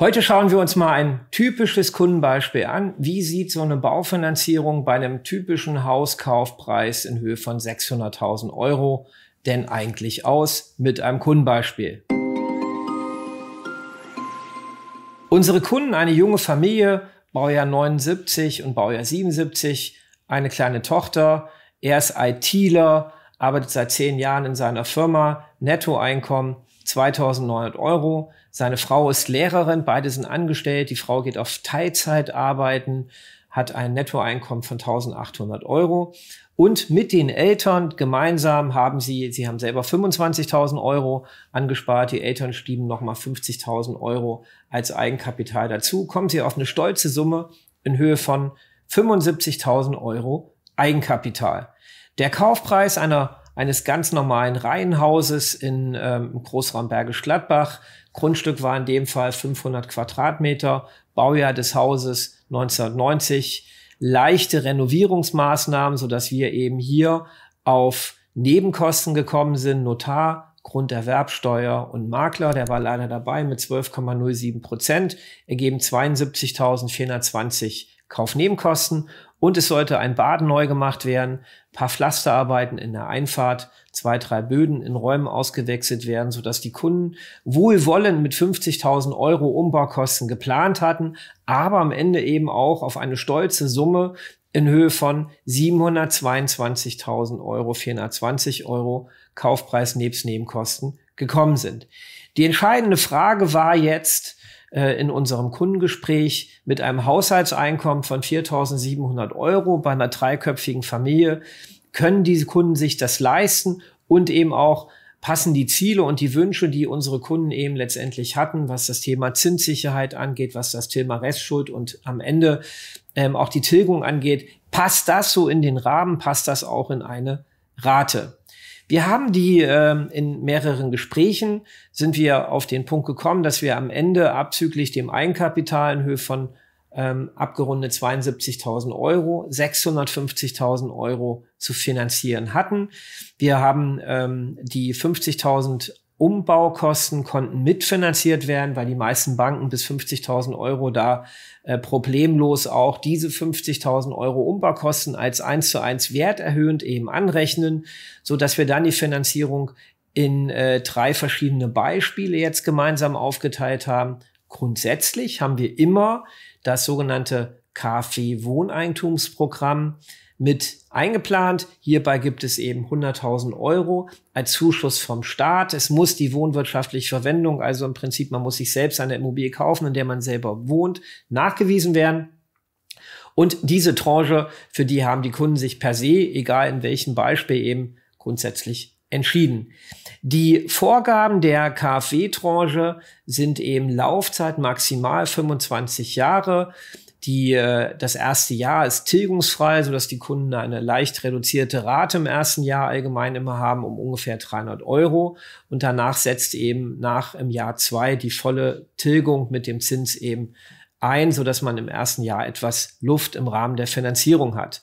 Heute schauen wir uns mal ein typisches Kundenbeispiel an. Wie sieht so eine Baufinanzierung bei einem typischen Hauskaufpreis in Höhe von 600.000 Euro denn eigentlich aus mit einem Kundenbeispiel? Unsere Kunden, eine junge Familie, Baujahr 79 und Baujahr 77, eine kleine Tochter, er ist ITler, arbeitet seit zehn Jahren in seiner Firma, Nettoeinkommen 2900 Euro. Seine Frau ist Lehrerin, beide sind angestellt. Die Frau geht auf Teilzeit arbeiten, hat ein Nettoeinkommen von 1800 Euro. Und mit den Eltern gemeinsam haben sie, sie haben selber 25.000 Euro angespart. Die Eltern stieben nochmal 50.000 Euro als Eigenkapital dazu. Kommen sie auf eine stolze Summe in Höhe von 75.000 Euro Eigenkapital. Der Kaufpreis einer eines ganz normalen Reihenhauses in ähm, Großraum Bergisch Gladbach. Grundstück war in dem Fall 500 Quadratmeter, Baujahr des Hauses 1990. Leichte Renovierungsmaßnahmen, sodass wir eben hier auf Nebenkosten gekommen sind, Notar, Grunderwerbsteuer und Makler, der war leider dabei mit 12,07 Prozent, ergeben 72.420 Kaufnebenkosten und es sollte ein Bad neu gemacht werden, paar Pflasterarbeiten in der Einfahrt, zwei, drei Böden in Räumen ausgewechselt werden, sodass die Kunden wohlwollend mit 50.000 Euro Umbaukosten geplant hatten, aber am Ende eben auch auf eine stolze Summe in Höhe von 722.000 Euro, 420 Euro Kaufpreis nebst Nebenkosten gekommen sind. Die entscheidende Frage war jetzt, äh, in unserem Kundengespräch mit einem Haushaltseinkommen von 4.700 Euro bei einer dreiköpfigen Familie, können diese Kunden sich das leisten und eben auch passen die Ziele und die Wünsche, die unsere Kunden eben letztendlich hatten, was das Thema Zinssicherheit angeht, was das Thema Restschuld und am Ende ähm, auch die Tilgung angeht, passt das so in den Rahmen, passt das auch in eine Rate. Wir haben die ähm, in mehreren Gesprächen sind wir auf den Punkt gekommen, dass wir am Ende abzüglich dem Eigenkapital in Höhe von ähm, abgerundet 72.000 Euro, 650.000 Euro zu finanzieren hatten. Wir haben ähm, die 50.000 Umbaukosten konnten mitfinanziert werden, weil die meisten Banken bis 50.000 Euro da äh, problemlos auch diese 50.000 Euro Umbaukosten als eins zu eins werterhöhend eben anrechnen, so dass wir dann die Finanzierung in äh, drei verschiedene Beispiele jetzt gemeinsam aufgeteilt haben. Grundsätzlich haben wir immer das sogenannte KfW Wohneigentumsprogramm mit eingeplant. Hierbei gibt es eben 100.000 Euro als Zuschuss vom Staat. Es muss die wohnwirtschaftliche Verwendung, also im Prinzip, man muss sich selbst eine Immobilie kaufen, in der man selber wohnt, nachgewiesen werden. Und diese Tranche, für die haben die Kunden sich per se, egal in welchem Beispiel eben, grundsätzlich entschieden. Die Vorgaben der KfW-Tranche sind eben Laufzeit maximal 25 Jahre. Die, äh, das erste Jahr ist tilgungsfrei, so dass die Kunden eine leicht reduzierte Rate im ersten Jahr allgemein immer haben um ungefähr 300 Euro. Und danach setzt eben nach im Jahr zwei die volle Tilgung mit dem Zins eben ein, so dass man im ersten Jahr etwas Luft im Rahmen der Finanzierung hat.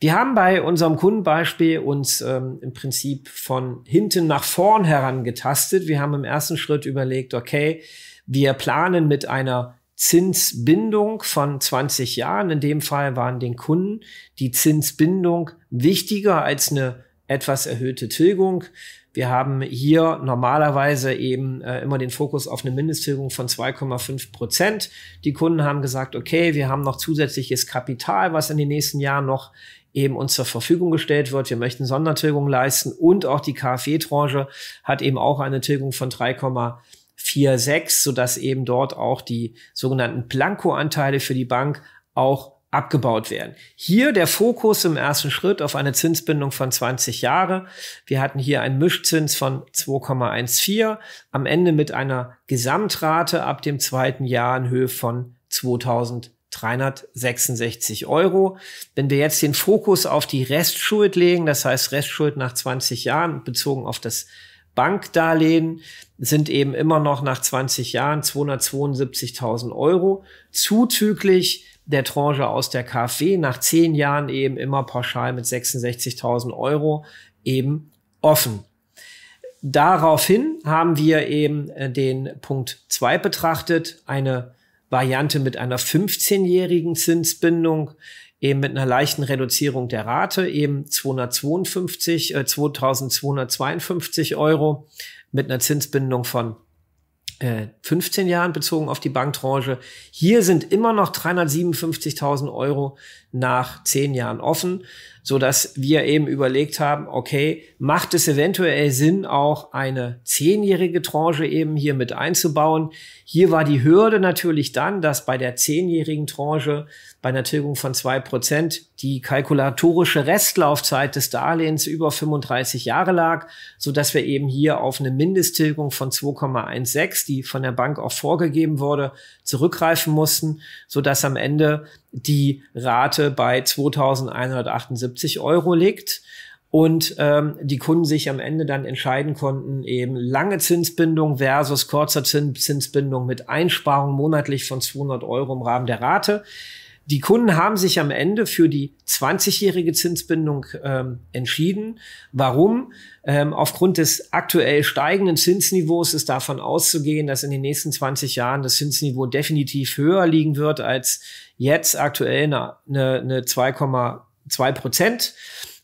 Wir haben bei unserem Kundenbeispiel uns ähm, im Prinzip von hinten nach vorn herangetastet. Wir haben im ersten Schritt überlegt, okay, wir planen mit einer Zinsbindung von 20 Jahren. In dem Fall waren den Kunden die Zinsbindung wichtiger als eine etwas erhöhte Tilgung. Wir haben hier normalerweise eben äh, immer den Fokus auf eine Mindesttilgung von 2,5 Prozent. Die Kunden haben gesagt, okay, wir haben noch zusätzliches Kapital, was in den nächsten Jahren noch eben uns zur Verfügung gestellt wird. Wir möchten Sondertilgung leisten und auch die KfW-Tranche hat eben auch eine Tilgung von 3, 4, 6, sodass eben dort auch die sogenannten planko anteile für die Bank auch abgebaut werden. Hier der Fokus im ersten Schritt auf eine Zinsbindung von 20 Jahre. Wir hatten hier einen Mischzins von 2,14, am Ende mit einer Gesamtrate ab dem zweiten Jahr in Höhe von 2366 Euro. Wenn wir jetzt den Fokus auf die Restschuld legen, das heißt Restschuld nach 20 Jahren bezogen auf das Bankdarlehen sind eben immer noch nach 20 Jahren 272.000 Euro zuzüglich der Tranche aus der KfW nach 10 Jahren eben immer pauschal mit 66.000 Euro eben offen. Daraufhin haben wir eben äh, den Punkt 2 betrachtet, eine Variante mit einer 15-jährigen Zinsbindung, eben mit einer leichten Reduzierung der Rate, eben 252, äh, 2252 Euro mit einer Zinsbindung von 15 äh, Jahren bezogen auf die Banktranche. Hier sind immer noch 357.000 Euro nach 10 Jahren offen so dass wir eben überlegt haben, okay, macht es eventuell Sinn, auch eine zehnjährige Tranche eben hier mit einzubauen? Hier war die Hürde natürlich dann, dass bei der zehnjährigen Tranche bei einer Tilgung von zwei Prozent die kalkulatorische Restlaufzeit des Darlehens über 35 Jahre lag, so dass wir eben hier auf eine Mindesttilgung von 2,16, die von der Bank auch vorgegeben wurde, zurückgreifen mussten, so dass am Ende die Rate bei 2178 Euro liegt und ähm, die Kunden sich am Ende dann entscheiden konnten, eben lange Zinsbindung versus kurzer Zinsbindung mit Einsparung monatlich von 200 Euro im Rahmen der Rate. Die Kunden haben sich am Ende für die 20-jährige Zinsbindung ähm, entschieden. Warum? Ähm, aufgrund des aktuell steigenden Zinsniveaus ist davon auszugehen, dass in den nächsten 20 Jahren das Zinsniveau definitiv höher liegen wird als jetzt aktuell eine, eine 2,2 Prozent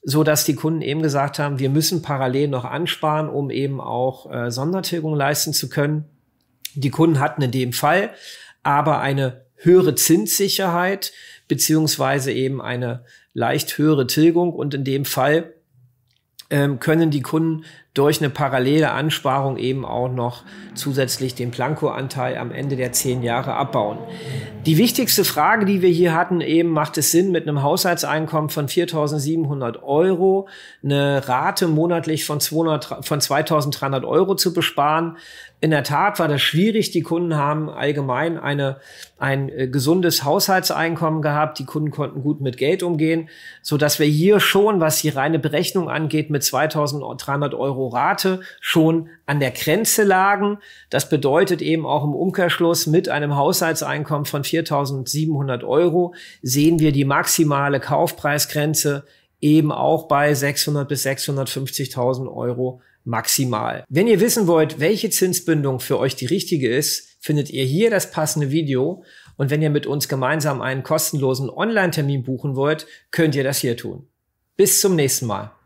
so dass die Kunden eben gesagt haben, wir müssen parallel noch ansparen, um eben auch äh, Sondertilgung leisten zu können. Die Kunden hatten in dem Fall aber eine höhere Zinssicherheit beziehungsweise eben eine leicht höhere Tilgung und in dem Fall ähm, können die Kunden durch eine parallele Ansparung eben auch noch zusätzlich den Planko-Anteil am Ende der zehn Jahre abbauen. Die wichtigste Frage, die wir hier hatten, eben macht es Sinn, mit einem Haushaltseinkommen von 4.700 Euro eine Rate monatlich von, 200, von 2.300 Euro zu besparen. In der Tat war das schwierig. Die Kunden haben allgemein eine, ein äh, gesundes Haushaltseinkommen gehabt. Die Kunden konnten gut mit Geld umgehen, so dass wir hier schon, was die reine Berechnung angeht, mit 2.300 Euro Honorate schon an der Grenze lagen. Das bedeutet eben auch im Umkehrschluss mit einem Haushaltseinkommen von 4.700 Euro sehen wir die maximale Kaufpreisgrenze eben auch bei 600 bis 650.000 Euro maximal. Wenn ihr wissen wollt, welche Zinsbindung für euch die richtige ist, findet ihr hier das passende Video. Und wenn ihr mit uns gemeinsam einen kostenlosen Online-Termin buchen wollt, könnt ihr das hier tun. Bis zum nächsten Mal.